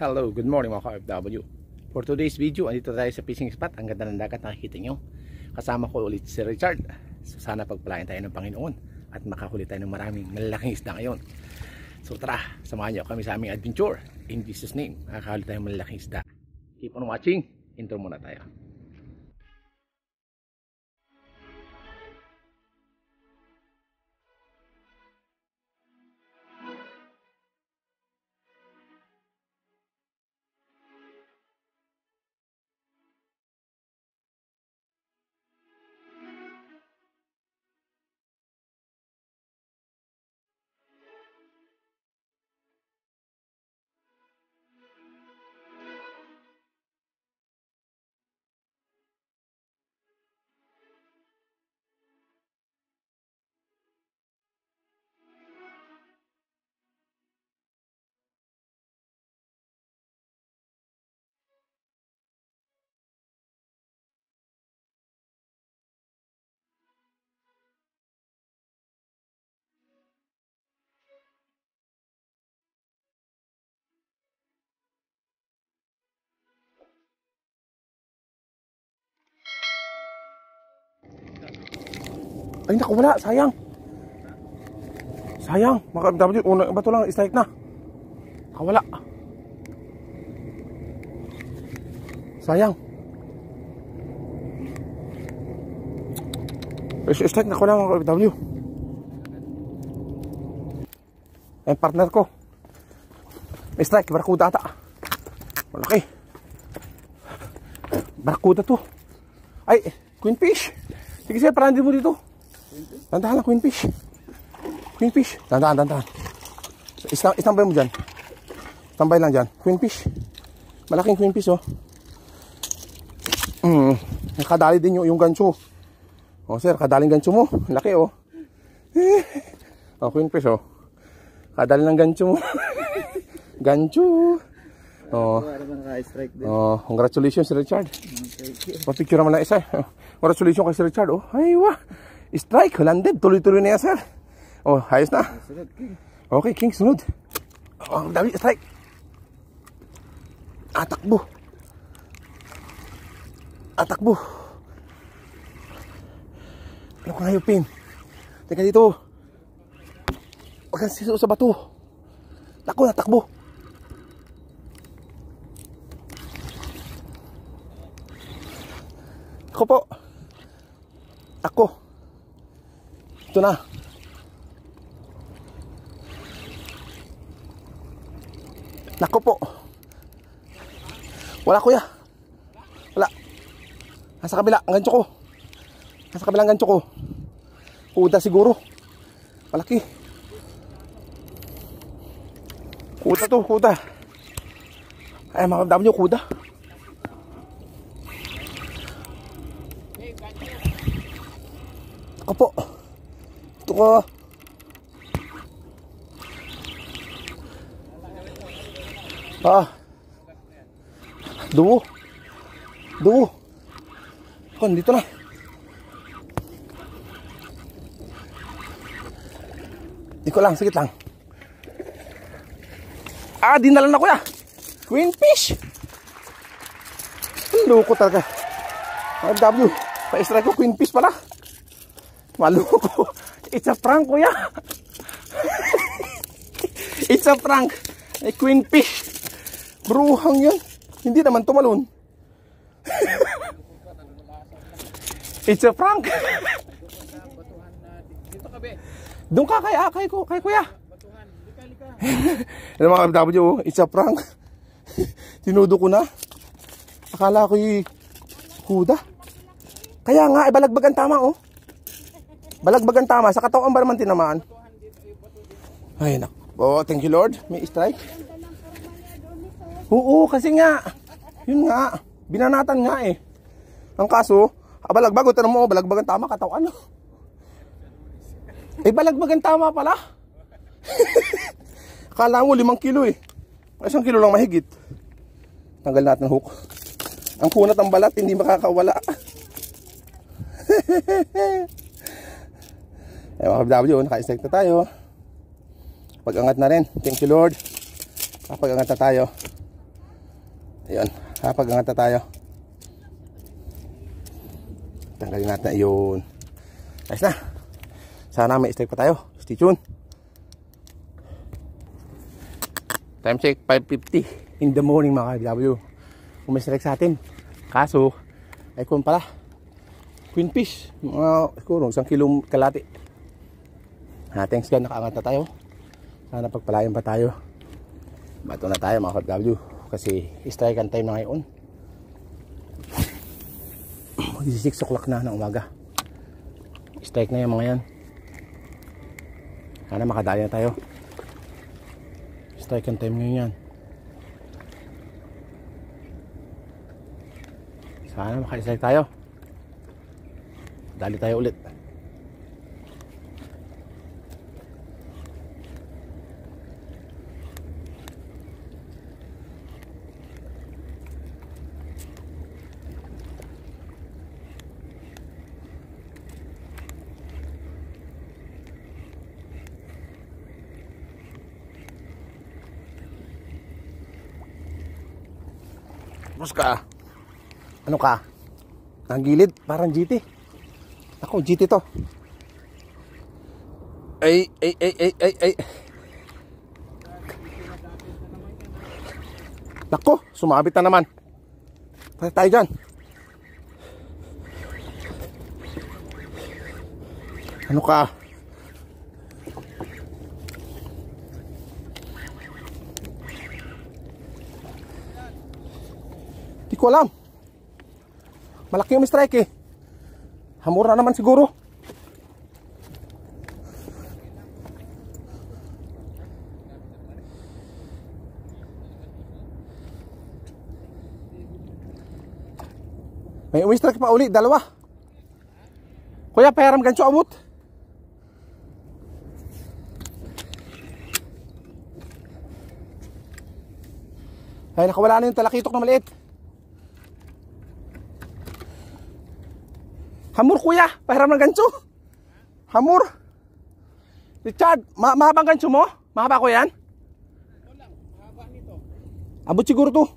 Hello, good morning mga ka-FW For today's video, andito tayo sa fishing spot Ang ganda ng dagat nakikita nyo Kasama ko ulit si Richard so, Sana pagpalain tayo ng Panginoon At makahuli tayo ng maraming malalaking isda ngayon So tara, samahan nyo kami sa aming adventure In Jesus name, makakahuli tayo ng malalaking isda Keep on watching, intro muna tayo Ay naku wala, sayang Sayang, maka dapat yun, unang bato lang, strike na Nakawala Sayang Strike na ko lang mga KFW Ayan partner ko May strike, barkuda ata Malaki Barkuda to Ay, queen fish Sige sir, parang din mo dito Tandaan na, queenfish. Queenfish. Queen fish. Tandaan, tandaan. Istam istambay mo dyan. Tambay lang dyan. Queenfish. Malaking queenfish, fish, oh. Mm, nakadali din yung, yung gancho. Oh, sir, kadaling gancho mo. Laki, oh. oh, queenfish, oh. Kadali ng gancho mo. gancho. Oh. Oh, congratulations, Richard. Papicture naman na isa. Congratulations kay si Richard, oh. Ay, wah. Strike, landed. Tuloy-tuloy na yan, sir. Oh, ayos na. Okay, King, sunod. Oh, ang dami, strike. Atakbo. Atakbo. Ano ko pin Teka dito. Huwag kang sa bato. Takbo na, takbo. Ako po. Ako. Ito na. Nako po. Wala kuya. Wala. Nasa kabila, ang gancho ko. Nasa kabila ang gancho ko. Kuda siguro. Malaki. Kuda to, kuda. Ay, makadami nyo kuda. Ako po. Ako po gusto ko. Ah. Duo. Duo. Kon dito na. Ikot lang, sikit lang. Ah, dinala na kuya. Queen fish. Loko talaga. Ang ah, W. Pa-strike ko queen fish pala. Maloko. It's a prank, kuya. It's a prank. Eh, queen fish. Bruhang yan. Hindi naman tumalon. It's a prank. Dito ka, be. Doon ka kay Akay ah, ko, kay kuya. Batuhan. Lika, lika. Ano mga FW, it's a prank. Tinudo ko na. Akala ko yung kuda. Kaya nga, ibalagbagan tama, oh. Balagbagan tama. Sa katawan ba naman tinamaan? Ay, nak. Oh, thank you Lord. May strike. Oo, kasi nga. Yun nga. Binanatan nga eh. Ang kaso, abalagbag, ah, o tanong mo, balagbagan tama, katawan. No? Eh, balagbagan tama pala. Akala mo, limang kilo eh. Isang kilo lang mahigit. Tanggal natin hook. Ang kunat ng balat, hindi makakawala. eh mga FW naka-strike na tayo Pag-angat na rin thank you lord pagangat na tayo ayun pagangat na tayo tanggalin natin yun ayos na sana may strike pa tayo stay tuned time check 5.50 in the morning mga FW umistrike sa atin kaso ay kun pala queen fish mga uh, siguro isang kilong kalati Ha, ah, thanks God, nakaangat na tayo. Sana pagpalayan pa tayo. Bato na tayo mga W kasi strike and time na ngayon. 6 o'clock na ng umaga. Strike na yung mga yan. Sana makadali na tayo. Strike and time ngayon yan. Sana makastrike tayo. Dali tayo ulit. Tapos ka, ano ka? Ang gilid, parang GT. Ako, GT to. Ay, ay, ay, ay, ay, ay. Nako, sumabit na naman. Tayo tayo dyan. Ano ka? ko alam. Malaki yung strike eh. na naman siguro. May umistrak pa uli, dalawa. Kuya, pahiram gancho amot. Ay, nakawala na yung talakitok na maliit. Hamur kuya, pahiram ng ganso. Hamur. Richard, ma mahabang ganso mo? Mahaba ko yan? Wala, mahaba nito. Abot siguro to.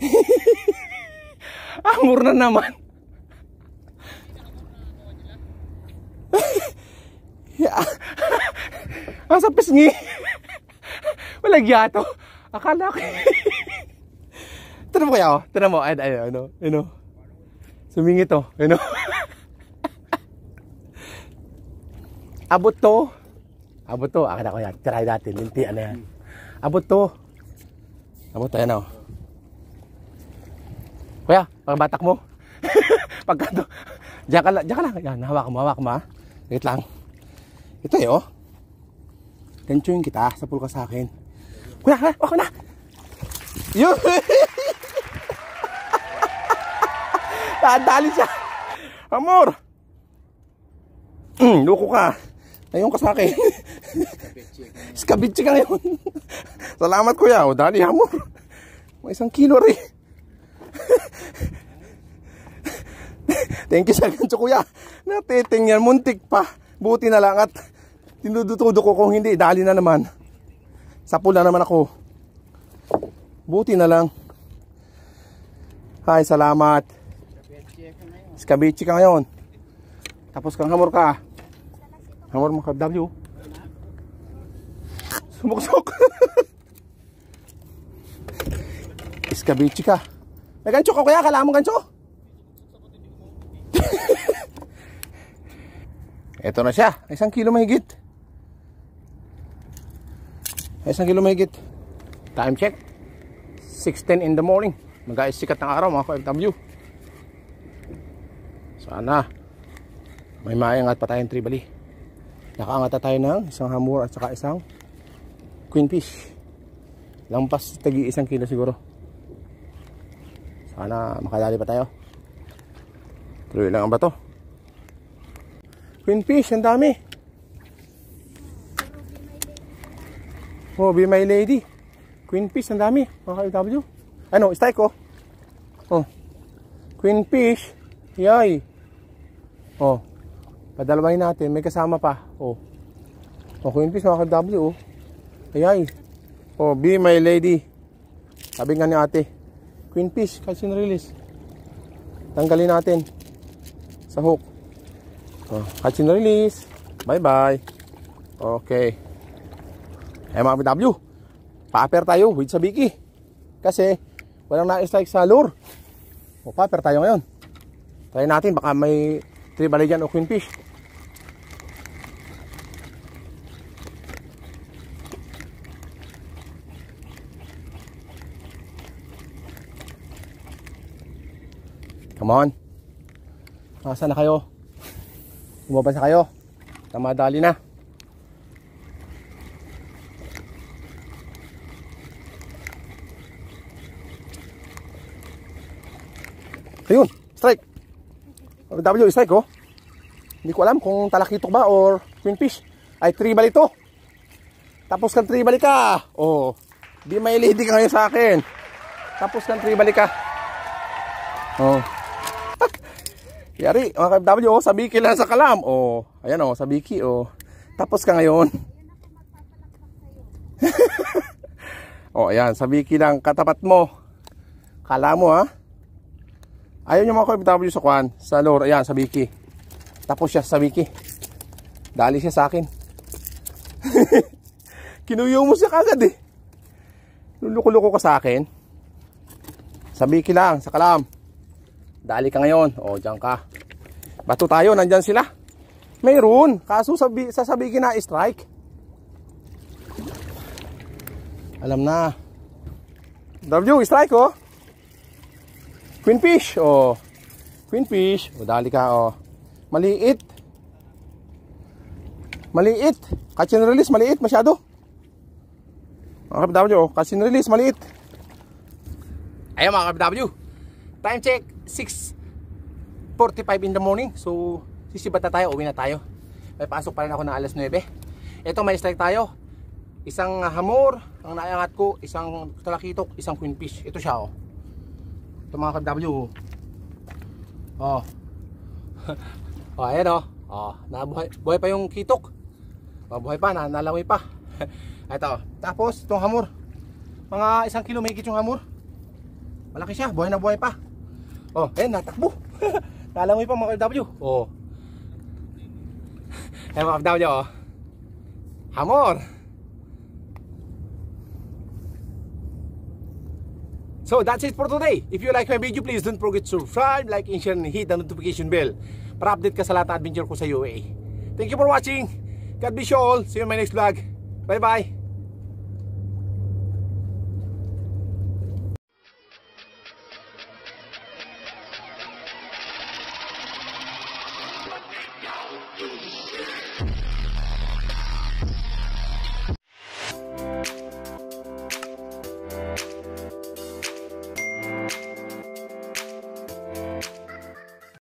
Hamur na naman. Ang sa pisngi. Wala gyato. Akala ko. Tira mo kaya ako. Oh. Tira mo. Ay, ay, ano. Ano. Sumingit oh. Ano? You know? Abot to. Abot to. Akala ko yan. Try natin. Lintian na yan. Abot to. Abot to. Ano? Kuya, pagbatak mo. Pagka to. Diyan ka lang. Diyan ka lang. Yan. Hawak mo. Hawak mo ha. Wait lang. Ito eh oh. Tensyuin kita. Sapul ka sa akin. Kuya, kuya. Wako na. Yun. Dadali siya. Amor. Mm, loko ka. Ngayon ka sa akin. Skabitsi ka ngayon. Salamat kuya. O dali amor. May isang kilo rin. Thank you sa gancho kuya. Natitingnan, muntik pa. Buti na lang at tinudutudo ko kung hindi, dali na naman. Sapul na naman ako. Buti na lang. Hi, salamat. Skabichi ka ngayon. Tapos kang hamor ka. Hamor mo ka W. Sumuksok. Skabichi ka. Nagancho ka kuya, kala mo gancho? Ito na siya. Isang kilo mahigit. Isang kilo mahigit. Time check. 6.10 in the morning. Mag-aisikat ng araw mga ka-FW. Sana may maingat pa tayong tribali. Nakaangat tayo ng isang hamur at saka isang queen fish. Lampas tagi isang kilo siguro. Sana makadali pa tayo. Tuloy lang ang bato. Queen fish, ang dami. Oh, be my lady. Queen fish, ang dami. Mga KW. Ano, strike ko. Oh. oh. Queen fish. Yay. Oh. Padalawahin natin. May kasama pa. Oh. Oh, Queen Peace, mga Oh. Ay, Oh, be my lady. Sabi nga ni ate. Queen Peace, calcium release. Tanggalin natin. Sa hook. Oh, calcium release. Bye-bye. Okay. Eh, mga W. Paper tayo with Sabiki. Kasi, walang na-strike sa lure. O, oh, paper tayo ngayon. Try natin. Baka may 3 o queenfish Come on. Asa na kayo? Lumaban sa kayo. Tamadali na. W strike oh. Hindi ko alam kung talakito ba or queen fish. Ay, tribal ito. Tapos kang tribal ka. Oh. Di may lady ka ngayon sa akin. Tapos kang tribal ka. Oh. Yari, mga ka-FW, oh, sa biki lang sa kalam. Oh, ayan oh, sa biki oh. Tapos ka ngayon. oh, ayan, sa biki lang katapat mo. Kala mo ha. Ah. Ayaw nyo mga ko sa kwan, sa lure, ayan, sa Vicky Tapos siya sa Vicky Dali siya sa akin. Kinuyo mo siya kagad eh. Luluko-luko ka sa akin. Sa Vicky lang, sa kalam. Dali ka ngayon. O, dyan ka. Bato tayo, nandyan sila. Mayroon, kaso sabi, sasabihin na strike. Alam na. W, strike oh. Queenfish, o. Oh. Queenfish, o oh, dali ka, o. Oh. Maliit. Maliit. Catch and release, maliit masyado. Mga kapW, o. Oh, catch and release, maliit. Ayan mga kapW. Time check, 6.45 in the morning. So, sisibat na tayo, uwi na tayo. May pasok pa rin ako ng alas 9. Ito, may strike tayo. Isang hamor, ang naangat ko, isang talakitok, isang queenfish. Ito siya, oh. Ito mga ka-W. Oh. oh, ayan oh. Oh, nabuhay buhay pa yung kitok. Oh, buhay pa, na, nalawi pa. ito. Tapos itong hamur Mga isang kilo may yung hamur Malaki siya, buhay na buhay pa. Oh, ayan, natakbo. nalawi pa mga ka-W. Oh. Ayan mga ka-W oh. Hamor. So that's it for today. If you like my video, please don't forget to subscribe, like, and share, and hit the notification bell para update ka sa lahat ng adventure ko sa UAE. Thank you for watching. God bless you all. See you in my next vlog. Bye-bye.